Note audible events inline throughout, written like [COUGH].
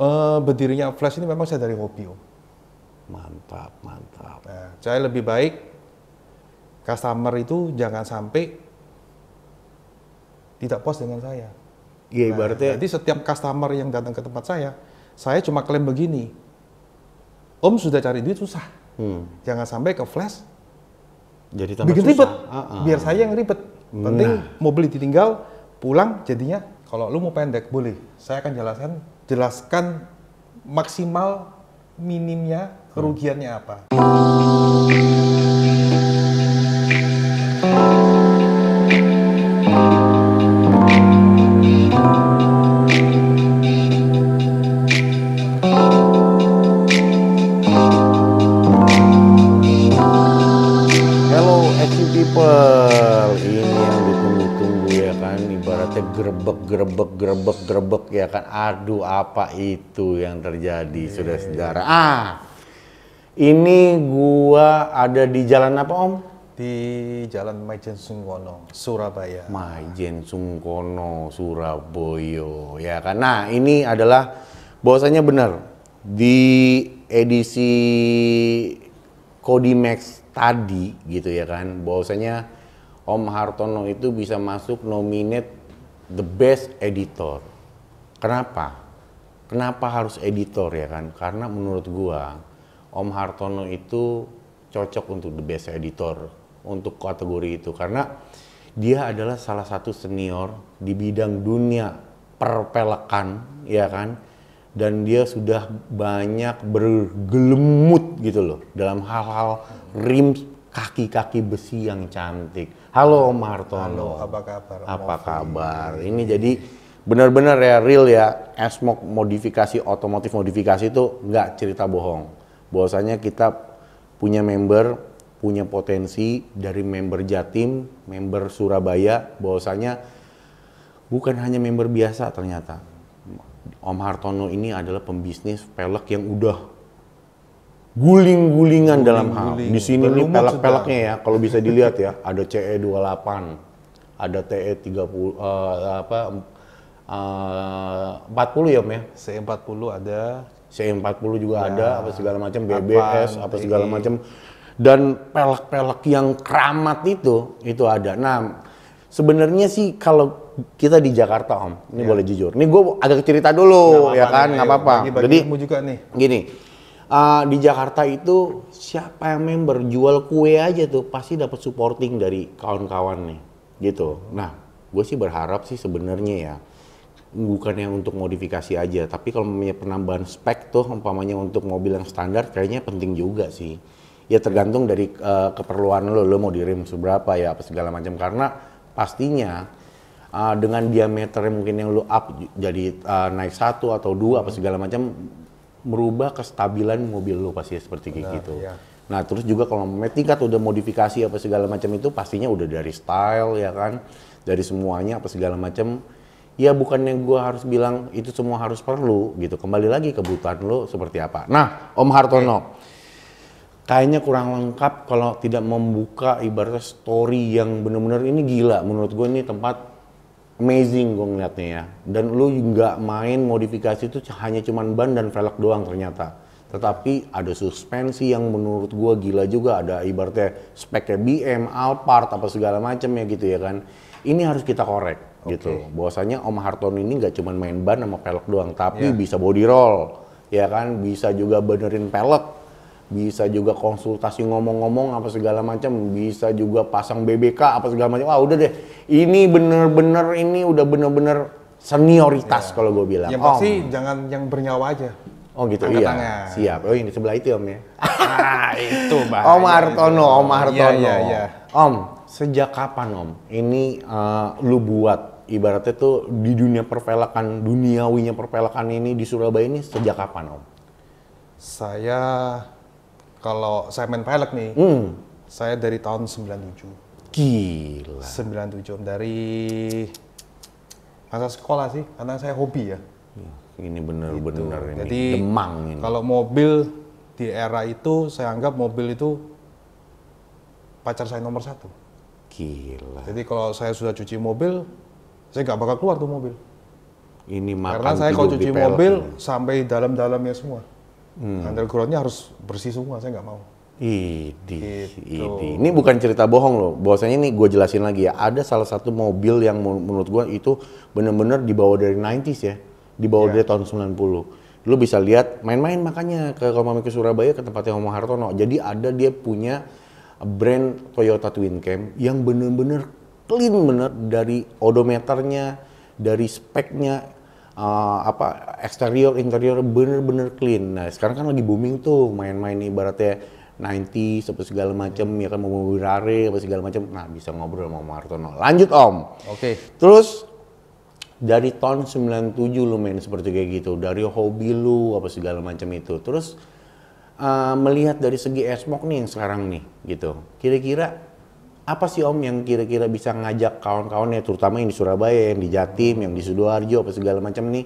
Uh, berdirinya Flash ini memang saya dari hobi om. Mantap, mantap. Nah, saya lebih baik customer itu jangan sampai tidak puas dengan saya. Iya, berarti. nah, berarti. Jadi setiap customer yang datang ke tempat saya, saya cuma klaim begini, Om sudah cari duit susah, hmm. jangan sampai ke flash. Jadi bikin susah. ribet, uh -uh. biar saya yang ribet. Penting nah. mau beli ditinggal, pulang jadinya kalau lu mau pendek boleh, saya akan jelaskan jelaskan maksimal minimnya hmm. kerugiannya apa. ya kan aduh apa itu yang terjadi yeah. sudah iya, saudara iya. ah ini gua ada di jalan apa om di Jalan Majen Sungkono, Surabaya. Majen Sungkono, Surabaya, ya kan. Nah, ini adalah bahwasanya benar di edisi Kodimax tadi gitu ya kan, bahwasanya Om Hartono itu bisa masuk nominate the best editor. Kenapa? Kenapa harus editor ya kan? Karena menurut gua Om Hartono itu cocok untuk the best editor untuk kategori itu karena dia adalah salah satu senior di bidang dunia perpelekan ya kan dan dia sudah banyak bergelemut gitu loh dalam hal-hal rim kaki-kaki besi yang cantik. Halo Om Hartono. Halo, apa kabar? apa kabar? Ini jadi benar-benar ya real ya esmok modifikasi otomotif modifikasi itu nggak cerita bohong bahwasanya kita punya member punya potensi dari member Jatim member Surabaya bahwasanya bukan hanya member biasa ternyata Om Hartono ini adalah pembisnis pelek yang udah guling-gulingan guling, dalam hal di sini nih pelek-peleknya ya kalau bisa dilihat ya ada CE 28 ada TE 30 uh, apa Eh, empat puluh ya, Om ya? c puluh ada. c puluh juga ya, ada, apa segala macam BBS, apa segala macam. Dan pelek-pelek yang keramat itu, itu ada. Nah, sebenarnya sih kalau kita di Jakarta om, ini ya. boleh jujur. Ini gue agak cerita dulu, nah, ya kan, nggak apa-apa. Jadi juga nih. Gini, uh, di Jakarta itu siapa yang member jual kue aja tuh pasti dapat supporting dari kawan-kawan nih, gitu. Nah, gue sih berharap sih sebenarnya ya bukan yang untuk modifikasi aja, tapi kalau punya penambahan spek tuh umpamanya untuk mobil yang standar kayaknya penting juga sih. Ya tergantung dari uh, keperluan lo, lo mau direm seberapa ya apa segala macam karena pastinya uh, dengan diameter mungkin yang lo up jadi uh, naik satu atau dua apa segala macam merubah kestabilan mobil lo pasti seperti Benar, gitu. Iya. Nah terus juga kalau tingkat udah modifikasi apa segala macam itu pastinya udah dari style ya kan, dari semuanya apa segala macam ya bukannya gue harus bilang itu semua harus perlu gitu. Kembali lagi kebutuhan lo seperti apa. Nah, Om Hartono, okay. kayaknya kurang lengkap kalau tidak membuka ibaratnya story yang bener-bener ini gila. Menurut gue ini tempat amazing gue ngeliatnya ya. Dan lo nggak main modifikasi itu hanya cuman ban dan velg doang ternyata. Tetapi ada suspensi yang menurut gue gila juga. Ada ibaratnya speknya BM, Alphard, apa segala macam ya gitu ya kan. Ini harus kita korek okay. gitu. Bahwasanya Om Hartono ini nggak cuma main ban sama pelek doang, tapi yeah. bisa body roll, ya kan, bisa juga benerin pelek, bisa juga konsultasi ngomong-ngomong apa segala macam, bisa juga pasang BBK apa segala macam. Wah udah deh, ini bener-bener ini udah bener-bener senioritas yeah. kalau gue bilang. Yang pasti om. jangan yang bernyawa aja. Oh gitu Angkat iya. Tangan. Siap. Oh ini sebelah itu om ya. ah, itu [LAUGHS] bahaya. Om iya, Hartono, Om Hartono. Iya, iya, iya. Om, sejak kapan om ini uh, lu buat ibaratnya tuh di dunia perpelakan duniawinya perpelakan ini di Surabaya ini sejak kapan om? Saya kalau saya main pelek nih, hmm. saya dari tahun 97. Gila. 97 dari masa sekolah sih, karena saya hobi ya. Ini benar-benar gitu. ini Jadi, demang ini. Kalau mobil di era itu saya anggap mobil itu pacar saya nomor satu. Gila. Jadi kalau saya sudah cuci mobil, saya nggak bakal keluar tuh mobil. Ini makan Karena saya kalau cuci mobil ini. sampai dalam-dalamnya semua. Hmm. Undergroundnya harus bersih semua, saya nggak mau. Idi, gitu. Ini bukan cerita bohong loh. Bahwasanya ini gue jelasin lagi ya. Ada salah satu mobil yang menurut gue itu benar-benar dibawa dari 90s ya. Dibawa yeah. dari tahun 90. Lu bisa lihat main-main makanya ke Komami ke Surabaya ke tempatnya Homo Hartono. Jadi ada dia punya brand Toyota Twin Cam yang bener-bener clean bener dari odometernya, dari speknya, uh, apa eksterior interior bener-bener clean. Nah sekarang kan lagi booming tuh main-main ibaratnya 90 apa segala macam ya kan mau mobil rare apa segala macam. Nah bisa ngobrol sama Martono. Lanjut Om. Oke. Okay. Terus dari tahun 97 lu main seperti kayak gitu, dari hobi lu apa segala macam itu. Terus uh, melihat dari segi esmok nih yang sekarang nih gitu. Kira-kira apa sih om yang kira-kira bisa ngajak kawan-kawannya terutama yang di Surabaya yang di Jatim yang di sidoarjo apa segala macam nih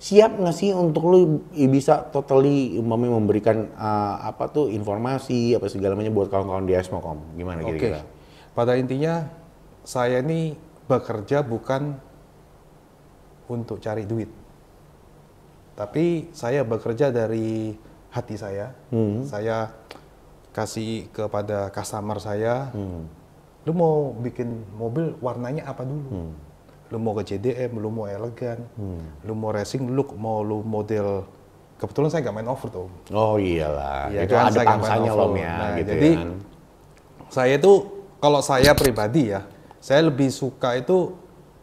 siap nggak sih untuk lu bisa totally umpamanya memberikan uh, apa tuh informasi apa segala macam buat kawan-kawan di ASMO om gimana kira kira-kira pada intinya saya ini bekerja bukan untuk cari duit tapi saya bekerja dari hati saya hmm. saya kasih kepada customer saya hmm lu mau bikin mobil warnanya apa dulu? Hmm. Lu mau ke JDM, lu mau elegan, hmm. lu mau racing look, mau lu model kebetulan saya nggak main off tuh. Oh iyalah, ya, itu kan, ada pangsanya loh ya. Nah, gitu jadi kan. saya itu kalau saya pribadi ya, saya lebih suka itu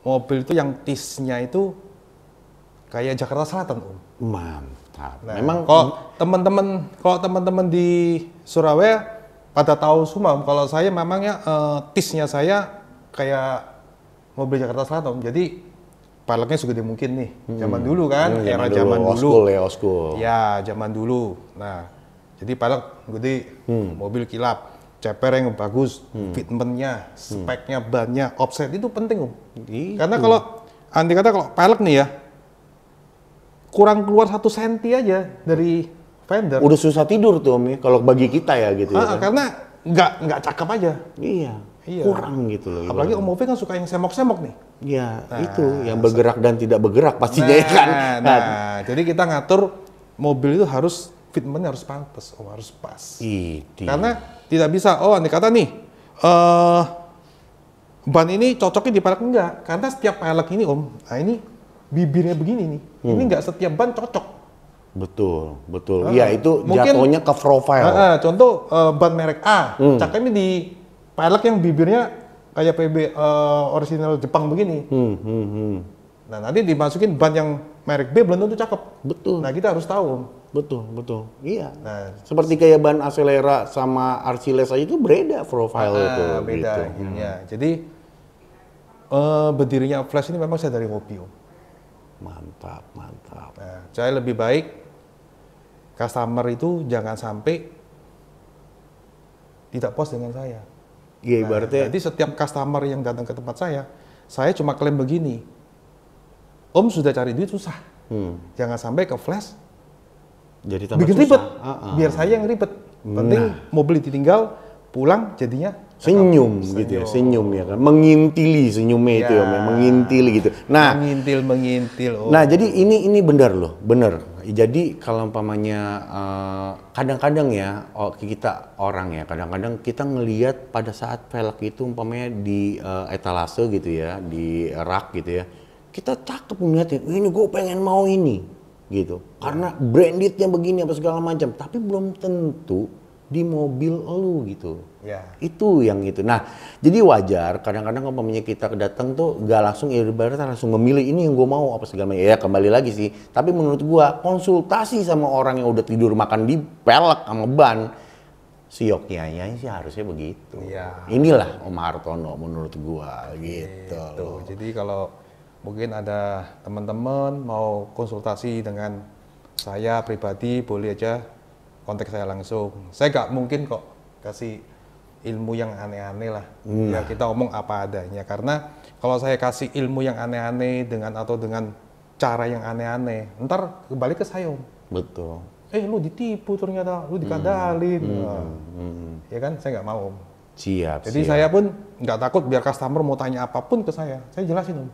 mobil itu yang tisnya itu kayak Jakarta Selatan om. Mantap. Nah, Memang kalau teman-teman kalau teman-teman di Surabaya pada tahu semua kalau saya memangnya uh, eh, tisnya saya kayak mobil Jakarta Selatan jadi peleknya segede mungkin nih hmm. zaman dulu kan hmm, era zaman dulu, dulu. ya oskul. school. ya zaman dulu nah jadi pelek gede hmm. mobil kilap ceper yang bagus hmm. fitmentnya hmm. speknya hmm. bannya offset itu penting om gitu. karena kalau anti kata kalau pelek nih ya kurang keluar satu senti aja dari vendor. Udah susah tidur tuh Om ya, kalau bagi kita ya gitu Ha, ya. Karena nggak nggak cakep aja. Iya. Iya. Kurang gitu loh. Apalagi Om Ovi kan suka yang semok-semok nih. Iya, nah, itu yang bergerak dan tidak bergerak pasti ya nah, ya kan. Nah, nah, jadi kita ngatur mobil itu harus fitmentnya harus pantas, Om harus pas. Iti. Karena tidak bisa oh andai kata nih uh, ban ini cocoknya di pelek enggak? Karena setiap pelek ini Om, nah ini bibirnya begini nih. Hmm. Ini enggak setiap ban cocok. Betul, betul. Ah, iya, uh, itu mungkin, jatuhnya ke profile. Uh, uh, contoh uh, ban merek A, hmm. ini di pelek yang bibirnya kayak PB uh, eh, original Jepang begini. Hmm, hmm, hmm. Nah, nanti dimasukin ban yang merek B belum tentu cakep. Betul. Nah, kita harus tahu. Betul, betul. Iya. Nah, seperti kayak ban Acelera sama Arciles aja itu beda profile uh, itu. beda gitu. Hmm. Ya, Jadi uh, berdirinya Flash ini memang saya dari hobi, Mantap, mantap. Nah, saya lebih baik customer itu jangan sampai tidak puas dengan saya. Iya, nah, berarti. Jadi setiap customer yang datang ke tempat saya, saya cuma klaim begini. Om sudah cari duit susah. Hmm. Jangan sampai ke flash. Jadi tambah bikin susah. ribet. Uh -uh. Biar saya yang ribet. Penting nah. mau ditinggal, pulang jadinya senyum, senyum gitu ya, senyum ya kan, mengintili senyumnya ya. itu ya, mengintili gitu. Nah, mengintil mengintil. Oh. Nah, jadi ini ini benar loh, benar Iya, jadi kalau umpamanya kadang eh, kadang-kadang ya oh, kita orang ya kadang-kadang kita ngelihat pada saat velg itu umpamanya di uh, etalase gitu ya di rak gitu ya kita cakep ngeliatin ya, ini gue pengen mau ini gitu karena iya. branded yang begini apa segala macam tapi belum tentu di mobil lu gitu. Ya. Itu yang itu. Nah, jadi wajar kadang-kadang umpamanya kita datang tuh gak langsung ya ibarat langsung memilih ini yang gue mau apa segala macam. Ya kembali lagi sih. Tapi menurut gua konsultasi sama orang yang udah tidur makan di pelek sama ban si Yogyanya sih harusnya begitu. Ya. Inilah Om Hartono menurut gua gitu. gitu. Jadi kalau mungkin ada teman-teman mau konsultasi dengan saya pribadi boleh aja konteks saya langsung. Saya nggak mungkin kok kasih ilmu yang aneh-aneh lah. Hmm. Ya kita omong apa adanya karena kalau saya kasih ilmu yang aneh-aneh dengan atau dengan cara yang aneh-aneh, ntar kembali ke saya. Betul. Eh lu ditipu ternyata, lu dikandalin. Hmm. Hmm. Hmm. Ya kan saya nggak mau. Om. Siap. Jadi siap. saya pun nggak takut biar customer mau tanya apapun ke saya, saya jelasin om.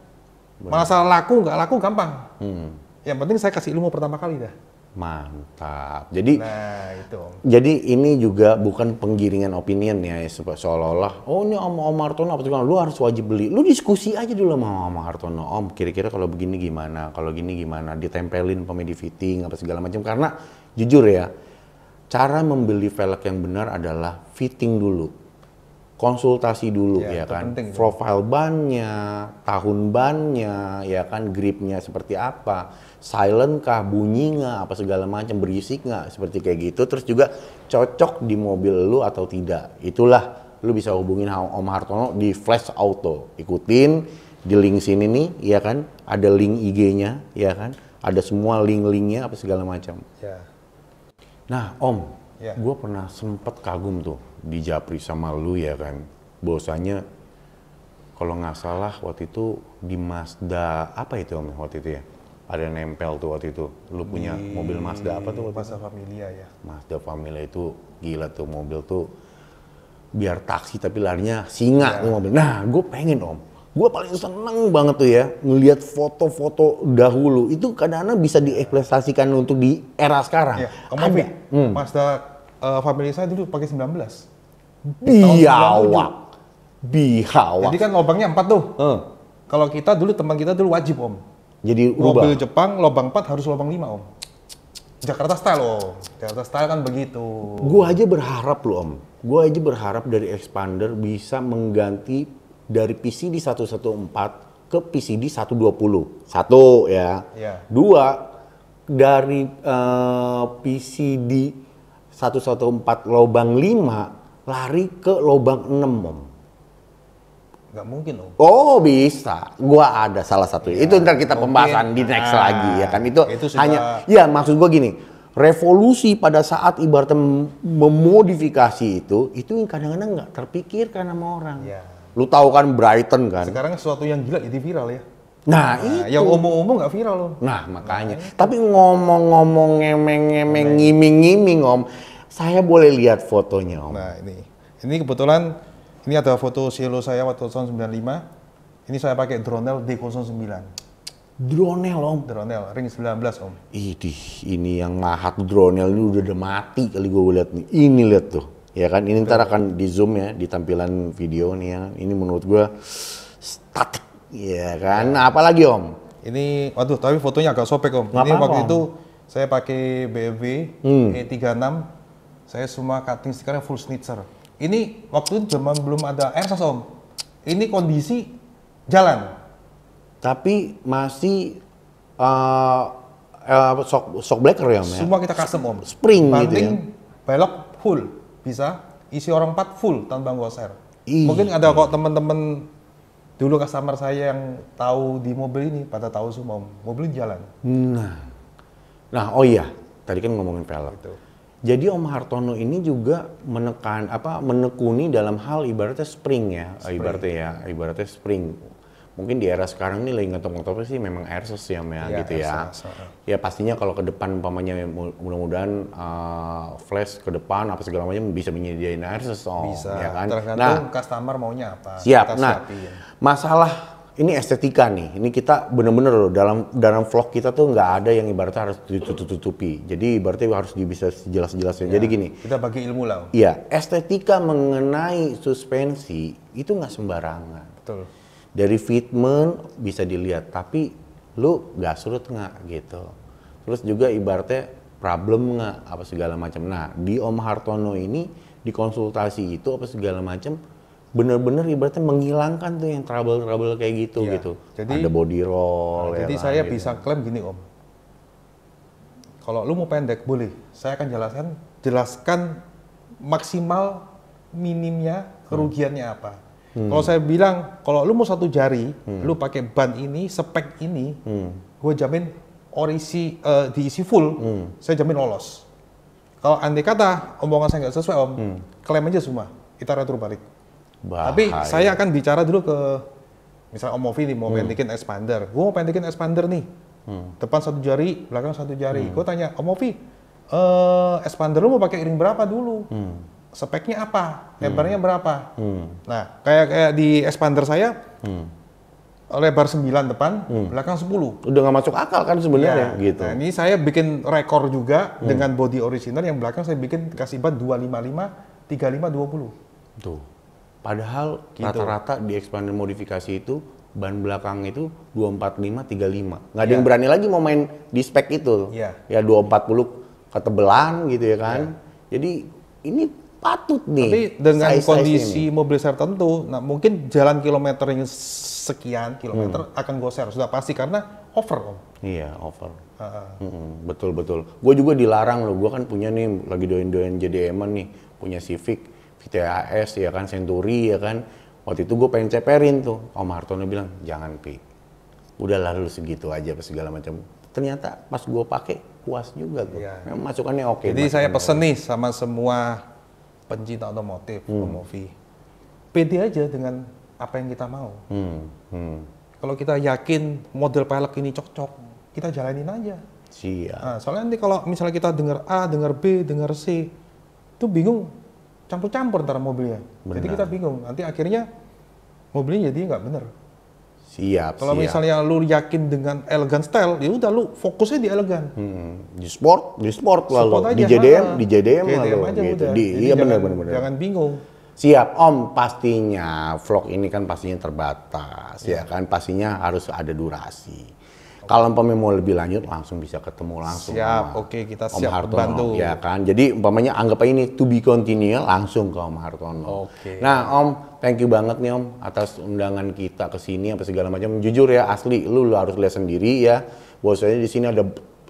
Benar. Masalah laku nggak laku gampang. Hmm. Yang penting saya kasih ilmu pertama kali dah. Mantap. Jadi nah, itu. Jadi ini juga bukan penggiringan opinion ya seolah-olah oh ini Om Om Hartono apa lu harus wajib beli. Lu diskusi aja dulu sama Om Hartono. Om kira-kira kalau begini gimana? Kalau gini gimana? Ditempelin pemedi fitting apa segala macam karena jujur ya cara membeli velg yang benar adalah fitting dulu konsultasi dulu ya, ya kan penting, profil bannya tahun bannya ya kan gripnya seperti apa silent kah bunyi nggak apa segala macam berisik nggak seperti kayak gitu terus juga cocok di mobil lu atau tidak itulah lu bisa hubungin Om Hartono di Flash Auto ikutin di link sini nih ya kan ada link IG-nya ya kan ada semua link-linknya apa segala macam ya. nah Om yeah. gue pernah sempet kagum tuh di Japri sama lu ya kan. Bosannya kalau nggak salah waktu itu di Mazda apa itu om waktu itu ya? Ada nempel tuh waktu itu. Lu punya di... mobil Mazda apa tuh? Mazda Familia ya. Mazda Familia itu gila tuh mobil tuh biar taksi tapi larinya singa yeah. tuh mobil. Nah, gue pengen om gue paling seneng banget tuh ya ngelihat foto-foto dahulu itu kadang-kadang bisa diekspresasikan untuk di era sekarang. Ya, kemarin hmm. Mazda uh, eh, saya dulu pakai 19. Biawak. Biawak. Jadi kan lubangnya empat tuh. Hmm. Kalau kita dulu teman kita dulu wajib om. Jadi rubah. Mobil Jepang lubang empat harus lubang lima om. Jakarta style om. Jakarta style kan begitu. Gue aja berharap loh om. Gue aja berharap dari expander bisa mengganti dari PCD 114 ke PCD 120. Satu ya. Yeah. Dua dari uh, PCD 114 lobang 5 lari ke lubang 6, Om. Gak mungkin om. Oh bisa, gua ada salah satu. Ya, itu ntar kita mungkin. pembahasan di next nah, lagi ya nah, kan itu, itu sudah... hanya, ya maksud gua gini, revolusi pada saat ibaratnya memodifikasi itu, itu kadang-kadang nggak terpikirkan sama orang. Ya. Lu tahu kan Brighton kan? Sekarang sesuatu yang gila jadi viral ya. Nah, nah itu. Yang omong-omong nggak viral loh. Nah, makanya. Nah, Tapi ngomong-ngomong ngemeng-ngemeng ngiming-ngiming om, saya boleh lihat fotonya om. Nah, ini. Ini kebetulan ini ada foto silo e saya waktu tahun 95. Ini saya pakai Dronel D09. Dronel om? Dronel, ring 19 om. Idih, ini yang mahat Dronel ini udah, udah mati kali gue lihat nih. Ini lihat tuh ya kan ini ntar akan di zoom ya di tampilan video nih ya ini menurut gue statik ya kan ya. apalagi om ini waduh tapi fotonya agak sobek om Nggak ini waktu om. itu saya pakai BMW hmm. E36 saya semua cutting stikernya full snitzer ini waktu itu zaman belum ada airsoft om ini kondisi jalan tapi masih uh, eh, uh, eh, shock, shock blacker ya om ya? semua kita custom om spring Banting, gitu ya belok full bisa isi orang empat full tanpa goser. Ih. Iya. Mungkin ada kok teman-teman dulu customer saya yang tahu di mobil ini pada tahu semua mobil jalan. Nah, nah oh iya tadi kan ngomongin velg. Gitu. Jadi Om Hartono ini juga menekan apa menekuni dalam hal ibaratnya spring ya, spring. ibaratnya ya, ibaratnya spring mungkin di era sekarang ini lagi ngetop ngetopnya sih memang airsoft ya, iya, gitu ya gitu ya. Airsoft. Ya pastinya kalau ke depan umpamanya mudah-mudahan uh, flash ke depan apa segala macam bisa menyediain airsoft oh, bisa. ya kan. Tergantung nah, customer maunya apa. Siap. nah, masalah ini estetika nih. Ini kita bener-bener loh dalam dalam vlog kita tuh nggak ada yang ibaratnya harus ditutup-tutupi. Jadi ibaratnya harus bisa jelas jelasnya iya. Jadi gini. Kita bagi ilmu lah. Iya, estetika mengenai suspensi itu nggak sembarangan. Betul dari fitment bisa dilihat tapi lu gak surut nggak gitu terus juga ibaratnya problem nggak apa segala macam nah di Om Hartono ini di konsultasi itu apa segala macam bener-bener ibaratnya menghilangkan tuh yang trouble-trouble kayak gitu ya, gitu jadi, ada body roll nah, jadi lah, ya saya kan, gitu. bisa klaim gini om kalau lu mau pendek boleh saya akan jelaskan jelaskan maksimal minimnya hmm. kerugiannya hmm. apa Hmm. Kalau saya bilang, kalau lu mau satu jari, hmm. lu pakai ban ini, spek ini, hmm. gue jamin orisi uh, eh, diisi full, hmm. saya jamin lolos. Kalau andai kata omongan saya nggak sesuai om, hmm. klaim aja semua, kita retur balik. Bahaya. Tapi saya akan bicara dulu ke misalnya Om Ovi nih mau hmm. expander, gue mau pendekin expander nih, hmm. depan satu jari, belakang satu jari. Hmm. Gue tanya Om Ovi, uh, expander lu mau pakai ring berapa dulu? Hmm speknya apa, hmm. lebarnya berapa. Hmm. Nah, kayak kayak di expander saya, hmm. lebar 9 depan, hmm. belakang 10. Udah nggak masuk akal kan sebenarnya ya, gitu. Nah, ini saya bikin rekor juga hmm. dengan body original yang belakang saya bikin kasih ban 255, 35, 20. Tuh. Padahal rata gitu. rata-rata di expander modifikasi itu ban belakang itu 245 35. Nggak ada ya. yang berani lagi mau main di spek itu. Iya. Ya, ya 240 ketebelan gitu ya kan. Ya. Jadi ini patut nih. Tapi dengan size -size kondisi ini. mobil tertentu, nah mungkin jalan kilometernya sekian kilometer hmm. akan share sudah pasti karena over om. Iya over. Uh -uh. -hmm, betul betul. Gue juga dilarang loh. Gue kan punya nih lagi doain doin jadi eman nih punya Civic, VTAS ya kan, Century ya kan. Waktu itu gue pengen ceperin tuh. Om Hartono bilang jangan pi. Udah lalu segitu aja apa segala macam. Ternyata pas gue pakai puas juga tuh. Iya. Masukannya oke. Okay, Jadi saya pesen nih sama semua pencinta otomotif, hmm. Om pede aja dengan apa yang kita mau. Hmm. Hmm. Kalau kita yakin model pelek ini cocok, kita jalanin aja. Iya. Nah, soalnya nanti kalau misalnya kita dengar A, dengar B, dengar C, itu bingung, campur-campur antara mobilnya. Benar. Jadi kita bingung. Nanti akhirnya mobilnya jadi nggak bener. Siap. Kalau siap. misalnya lu yakin dengan elegan style, ya udah lu fokusnya di elegan. Hmm. Di sport, di sport lalu. di JDM, ha. di JDM, JDM lalu. gitu. Di, Jadi iya benar benar benar. Jangan bingung. Siap, Om. Pastinya vlog ini kan pastinya terbatas, ya, ya kan? Pastinya harus ada durasi kalau umpamanya mau lebih lanjut langsung bisa ketemu langsung. Siap, oke okay, kita Om siap Hartono, bantu. Ya kan, jadi umpamanya anggap aja ini to be continue langsung ke Om Hartono. Oke. Okay. Nah Om, thank you banget nih Om atas undangan kita ke sini apa segala macam. Jujur ya asli, lu, lu harus lihat sendiri ya. Bahwasanya di sini ada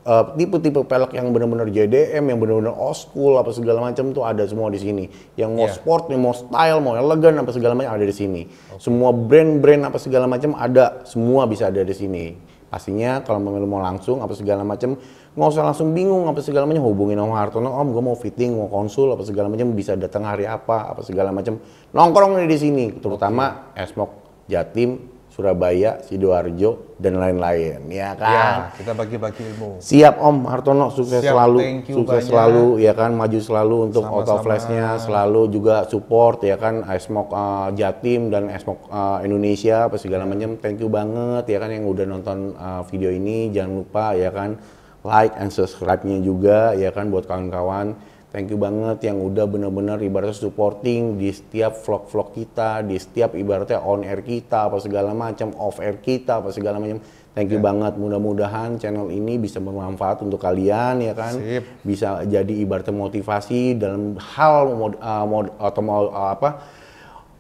eh, tipe-tipe uh, pelek yang benar-benar JDM, yang benar-benar old school apa segala macam tuh ada semua di sini. Yang mau yeah. sport, yang mau style, mau elegan apa segala macam ada di sini. Okay. Semua brand-brand apa segala macam ada, semua bisa ada di sini pastinya kalau memang mau langsung apa segala macam nggak usah langsung bingung apa segala macam hubungin Om Hartono Om gue mau fitting mau konsul apa segala macam bisa datang hari apa apa segala macam nongkrong nih di sini terutama Esmok Jatim Surabaya, Sidoarjo, dan lain-lain. Ya, ya kan? Ya, kita bagi-bagi ilmu. Siap Om Hartono, sukses Siap, selalu, sukses banyak. selalu, ya kan, maju selalu untuk Sama-sama. auto flashnya, selalu juga support, ya kan, Esmok uh, Jatim dan Esmok uh, Indonesia, apa segala ya. macam. Thank you banget, ya kan, yang udah nonton uh, video ini, jangan lupa, ya kan, like and subscribe-nya juga, ya kan, buat kawan-kawan Thank you banget yang udah bener-bener ibaratnya supporting di setiap vlog-vlog kita, di setiap ibaratnya on air kita apa segala macam, off air kita apa segala macam. Thank you yeah. banget. Mudah-mudahan channel ini bisa bermanfaat untuk kalian ya kan. Sip. Bisa jadi ibaratnya motivasi dalam hal mod, uh, mod atau mau uh, apa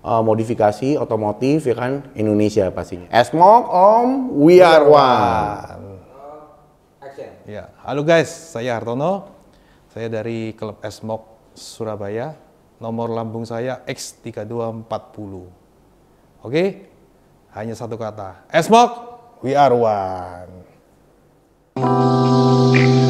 uh, modifikasi otomotif ya kan Indonesia pastinya. Esmok eh, Om We Are One. Ya, halo guys, saya Hartono. Saya dari klub Esmok Surabaya. Nomor lambung saya X3240. Oke? Hanya satu kata. Esmok, we are one.